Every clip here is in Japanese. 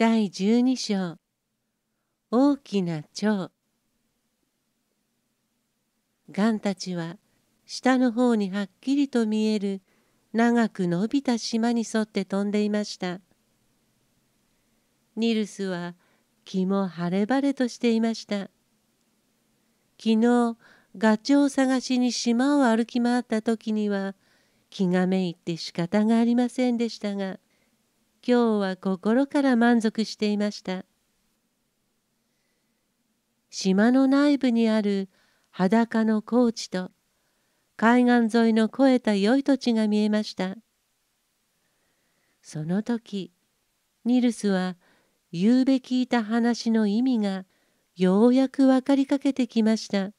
第十二章大きな蝶ガンたちは下の方にはっきりと見える長く伸びた島に沿って飛んでいましたニルスは気も晴れ晴れとしていました昨日ガチョウ探しに島を歩き回った時には気がめいって仕方がありませんでしたが今日は心から満足していました島の内部にある裸の高地と海岸沿いの肥えた良い土地が見えましたその時ニルスは夕べ聞いた話の意味がようやく分かりかけてきました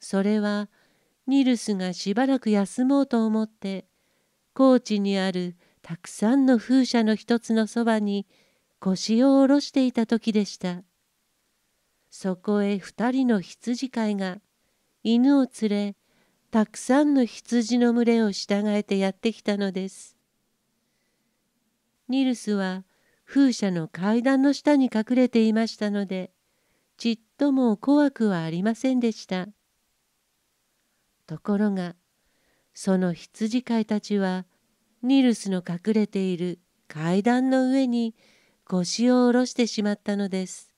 それはニルスがしばらく休もうと思って高地にあるたくさんの風車の一つのそばに腰を下ろしていた時でしたそこへ二人の羊飼いが犬を連れたくさんの羊の群れを従えてやってきたのですニルスは風車の階段の下に隠れていましたのでちっとも怖くはありませんでしたところがその羊飼いたちはニルスの隠れている階段の上に腰を下ろしてしまったのです。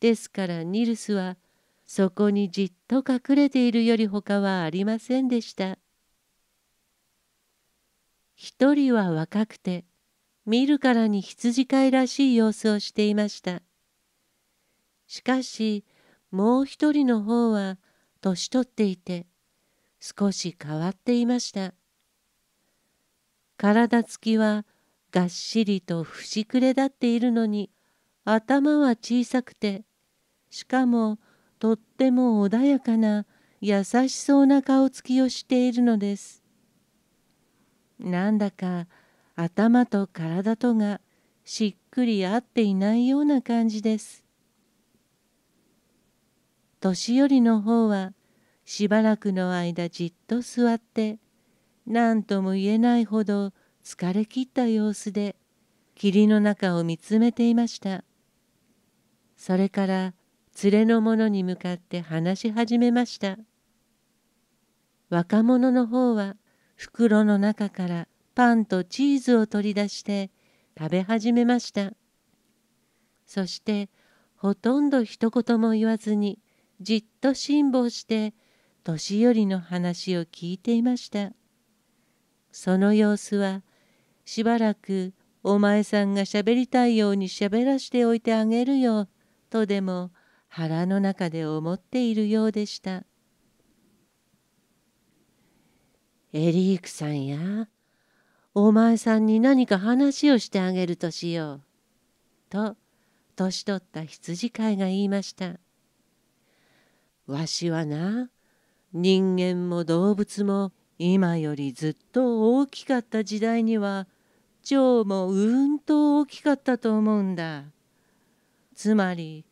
ですからニルスはそこにじっと隠れているよりほかはありませんでした。一人は若くて見るからに羊飼いらしい様子をしていました。しかしもう一人の方は年取っていて少し変わっていました。体つきはがっしりと節くれだっているのに頭は小さくてしかもとっても穏やかな優しそうな顔つきをしているのです。なんだか頭と体とがしっくり合っていないような感じです。年寄りの方はしばらくの間じっと座って何とも言えないほど疲れきった様子で霧の中を見つめていましたそれから連れの者に向かって話し始めました若者の方は袋の中からパンとチーズを取り出して食べ始めましたそしてほとんど一言も言わずにじっと辛抱して年寄りの話を聞いていました。その様子はしばらくお前さんがしゃべりたいようにしゃべらしておいてあげるよとでも腹の中で思っているようでしたエリークさんやお前さんに何か話をしてあげるとしよう」と年取った羊飼いが言いました「わしはな人間も動物も今よりずっと大きかった時代には蝶もうんと大きかったと思うんだ。つまり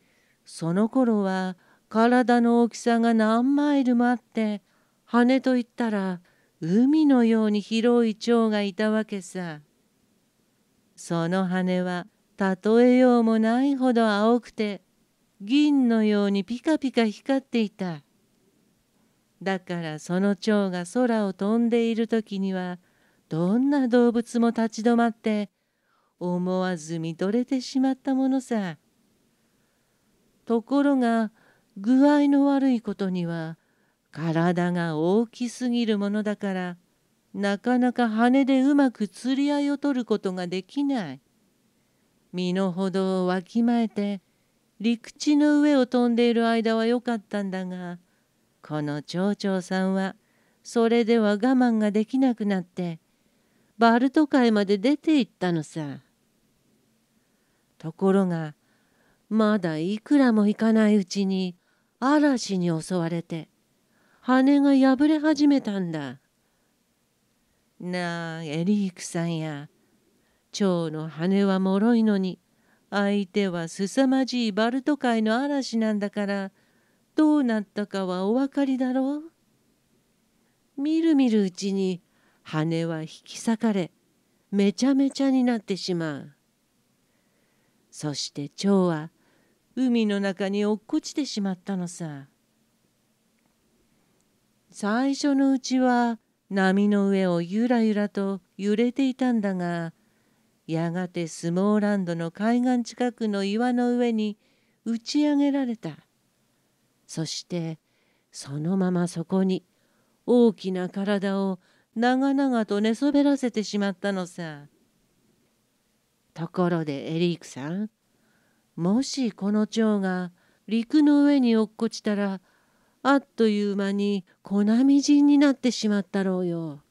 その頃は体の大きさが何マイルもあって羽といったら海のように広い蝶がいたわけさ。その羽は例えようもないほど青くて銀のようにピカピカ光っていた。だからその蝶が空を飛んでいる時にはどんな動物も立ち止まって思わず見とれてしまったものさ。ところが具合の悪いことには体が大きすぎるものだからなかなか羽でうまく釣り合いを取ることができない。身の程をわきまえて陸地の上を飛んでいる間はよかったんだが。この町長さんはそれでは我慢ができなくなってバルト海まで出て行ったのさ。ところがまだいくらも行かないうちに嵐に襲われて羽が破れ始めたんだ。なあエリークさんや蝶の羽はもろいのに相手はすさまじいバルト海の嵐なんだからどうなったかはお分かりだろうみるみるうちに羽は引き裂かれめちゃめちゃになってしまうそして蝶は海の中に落っこちてしまったのさ最初のうちは波の上をゆらゆらと揺れていたんだがやがてスモーランドの海岸近くの岩の上に打ち上げられた。そしてそのままそこに大きな体を長々と寝そべらせてしまったのさ。ところでエリークさんもしこの蝶が陸の上に落っこちたらあっという間に粉みじんになってしまったろうよ。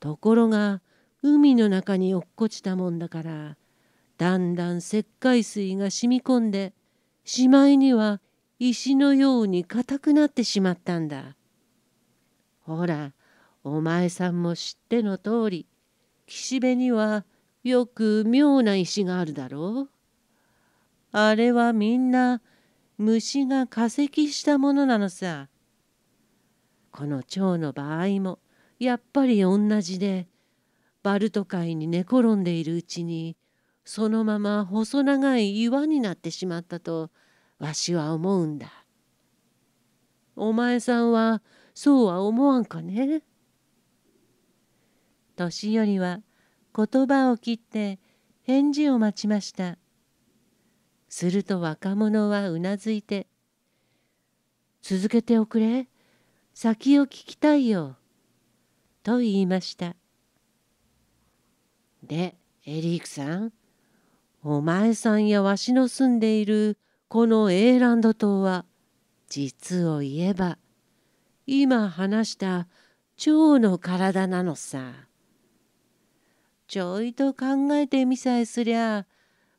ところが海の中に落っこちたもんだからだんだん石灰水が染み込んでしまいには石のように硬くなってしまったんだ。ほら、お前さんも知っての通り、岸辺にはよく妙な石があるだろう。あれはみんな虫が化石したものなのさ。この蝶の場合もやっぱり同じで、バルト海に寝転んでいるうちに、そのまま細長い岩になってしまったと、わしは思うんだ。お前さんはそうは思わんかね年寄りは言葉を切って返事を待ちました。すると若者はうなずいて「続けておくれ先を聞きたいよ」と言いました。でエリークさんお前さんやわしの住んでいるこのエーランド島は実を言えば今話した蝶の体なのさ。ちょいと考えてみさえすりゃ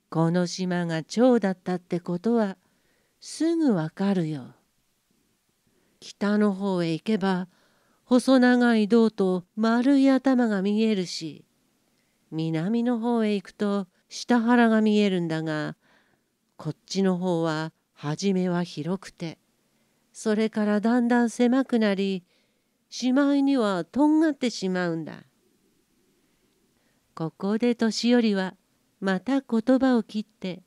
この島が蝶だったってことはすぐわかるよ。北の方へ行けば細長い胴と丸い頭が見えるし南の方へ行くと下腹が見えるんだがこっちの方は初めは広くてそれからだんだん狭くなりしまいにはとんがってしまうんだ。ここで年寄りはまた言葉を切って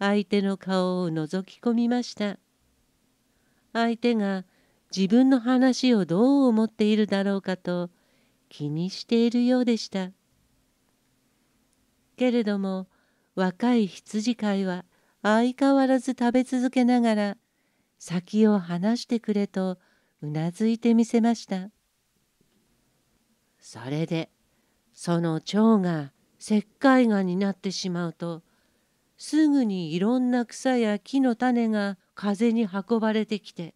相手の顔を覗き込みました。相手が自分の話をどう思っているだろうかと気にしているようでした。けれども若い羊飼いは相変わらず食べ続けながら先を離してくれとうなずいてみせましたそれでその蝶が石灰岩になってしまうとすぐにいろんな草や木の種が風に運ばれてきて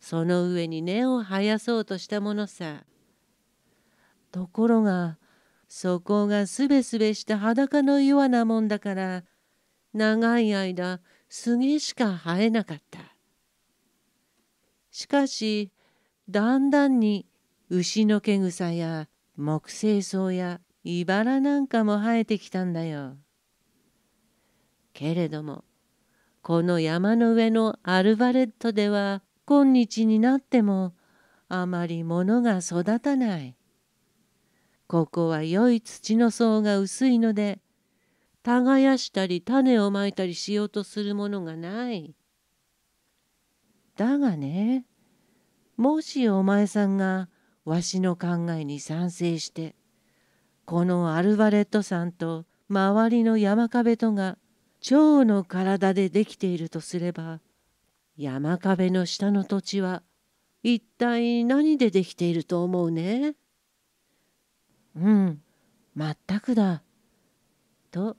その上に根を生やそうとしたものさところがそこがすべすべした裸の岩なもんだから長い間杉しか生えなかったしかしだんだんに牛の毛草や木製草やいばらなんかも生えてきたんだよけれどもこの山の上のアルバレットでは今日になってもあまり物が育たないここは良い土の層が薄いので耕したり種をまいたりしようとするものがない。だがねもしお前さんがわしの考えに賛成してこのアルバレットんと周りの山壁とが蝶の体でできているとすれば山壁の下の土地は一体何でできていると思うねうん全くだ。と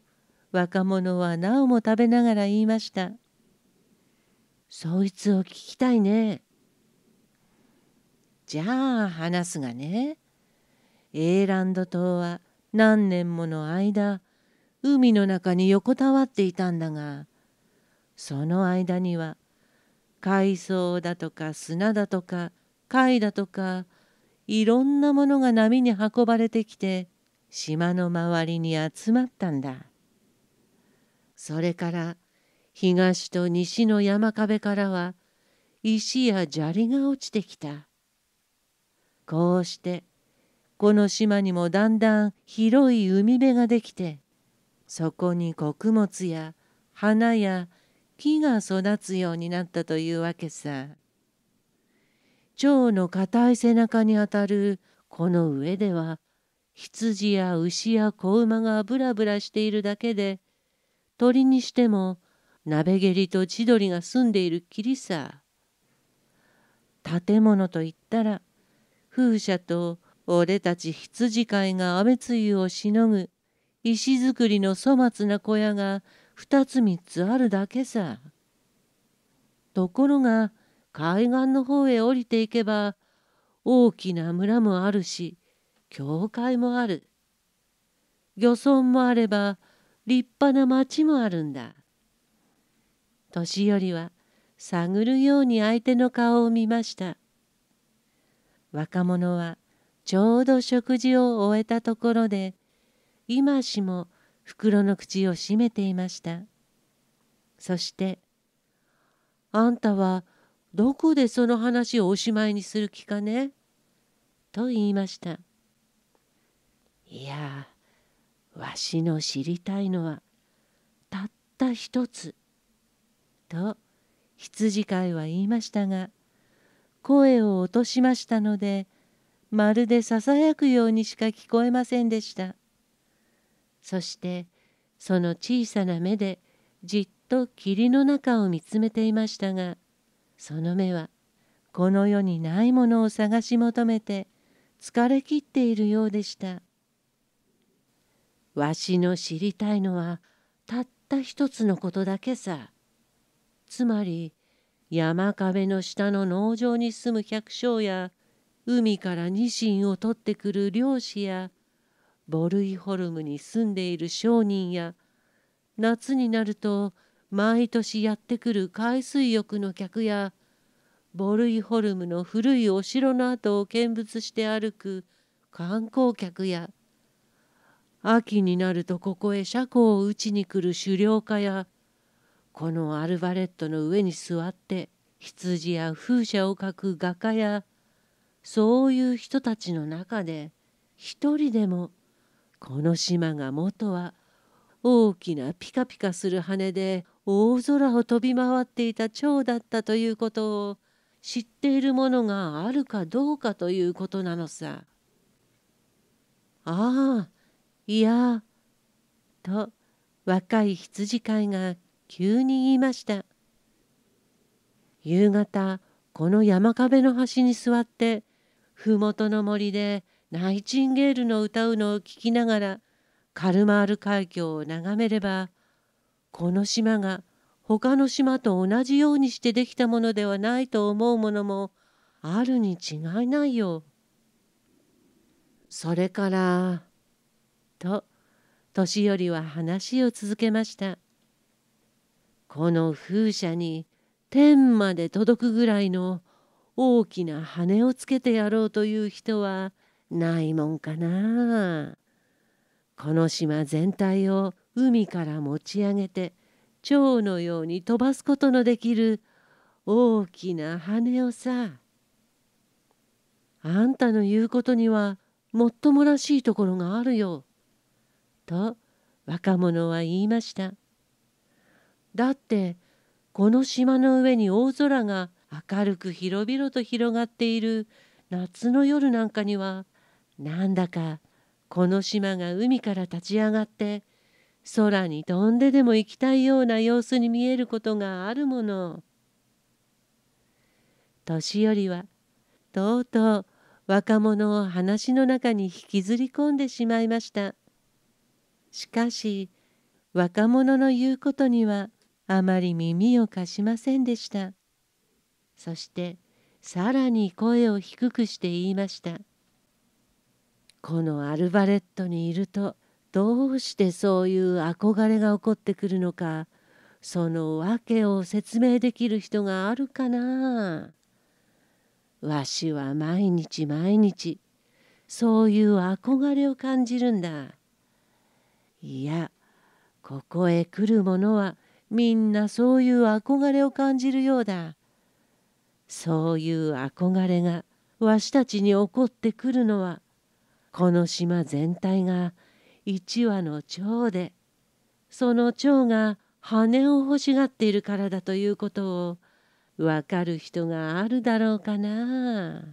若者はなおも食べながら言いました。そいつを聞きたいね。じゃあ話すがね。エーランド島は何年もの間海の中に横たわっていたんだがその間には海藻だとか砂だとか貝だとかいろんなものが波に運ばれてきて島の周りに集まったんだ。それから東と西の山壁からは石や砂利が落ちてきた。こうしてこの島にもだんだん広い海辺ができてそこに穀物や花や木が育つようになったというわけさ。蝶の硬い背中にあたるこの上では羊や牛や子馬がぶらぶらしているだけで鳥にしても鍋蹴りと千鳥が住んでいるきりさ建物といったら風車と俺たち羊飼いが雨露をしのぐ石造りの粗末な小屋が二つ三つあるだけさ。ところが海岸の方へ降りていけば大きな村もあるし教会もある漁村もあれば立派な町もあるんだ。年寄りは探るように相手の顔を見ました。若者はちょうど食事を終えたところで今しも袋の口を閉めていました。そして「あんたはどこでその話をおしまいにする気かね?」と言いました。いやわしの知りたいのはたった一つ」と羊飼いは言いましたが声を落としましたのでまるでささやくようにしか聞こえませんでしたそしてその小さな目でじっと霧の中を見つめていましたがその目はこの世にないものを探し求めて疲れきっているようでしたわしの知りたいのはたった一つのことだけさ。つまり山壁の下の農場に住む百姓や海からニシンを取ってくる漁師やボルイホルムに住んでいる商人や夏になると毎年やってくる海水浴の客やボルイホルムの古いお城の跡を見物して歩く観光客や秋になるとここへ車庫を打ちに来る狩猟家やこのアルバレットの上に座って羊や風車を描く画家やそういう人たちの中で一人でもこの島が元は大きなピカピカする羽で大空を飛び回っていた蝶だったということを知っているものがあるかどうかということなのさ。ああいやと若い羊飼いが急に言いました夕方この山壁の端に座って麓の森でナイチンゲールの歌うのを聞きながらカルマール海峡を眺めればこの島が他の島と同じようにしてできたものではないと思うものもあるに違いないよ。それからと年寄りは話を続けましたこの風車に天まで届くぐらいの大きな羽をつけてやろうという人はないもんかなこの島全体を海から持ち上げて蝶のように飛ばすことのできる大きな羽をさあんたの言うことにはもっともらしいところがあるよと若者は言いました。だってこの島の上に大空が明るく広々と広がっている夏の夜なんかにはなんだかこの島が海から立ち上がって空に飛んででも行きたいような様子に見えることがあるもの。年寄りはとうとう若者を話の中に引きずり込んでしまいました。しかし若者の言うことにはあまり耳を貸しませんでしたそしてさらに声を低くして言いました「このアルバレットにいるとどうしてそういう憧れが起こってくるのかその訳を説明できる人があるかな」。わしは毎日毎日そういう憧れを感じるんだ。いやここへ来る者はみんなそういう憧れを感じるようだそういう憧れがわしたちに起こってくるのはこの島全体が一羽の蝶でその蝶が羽を欲しがっているからだということをわかる人があるだろうかな。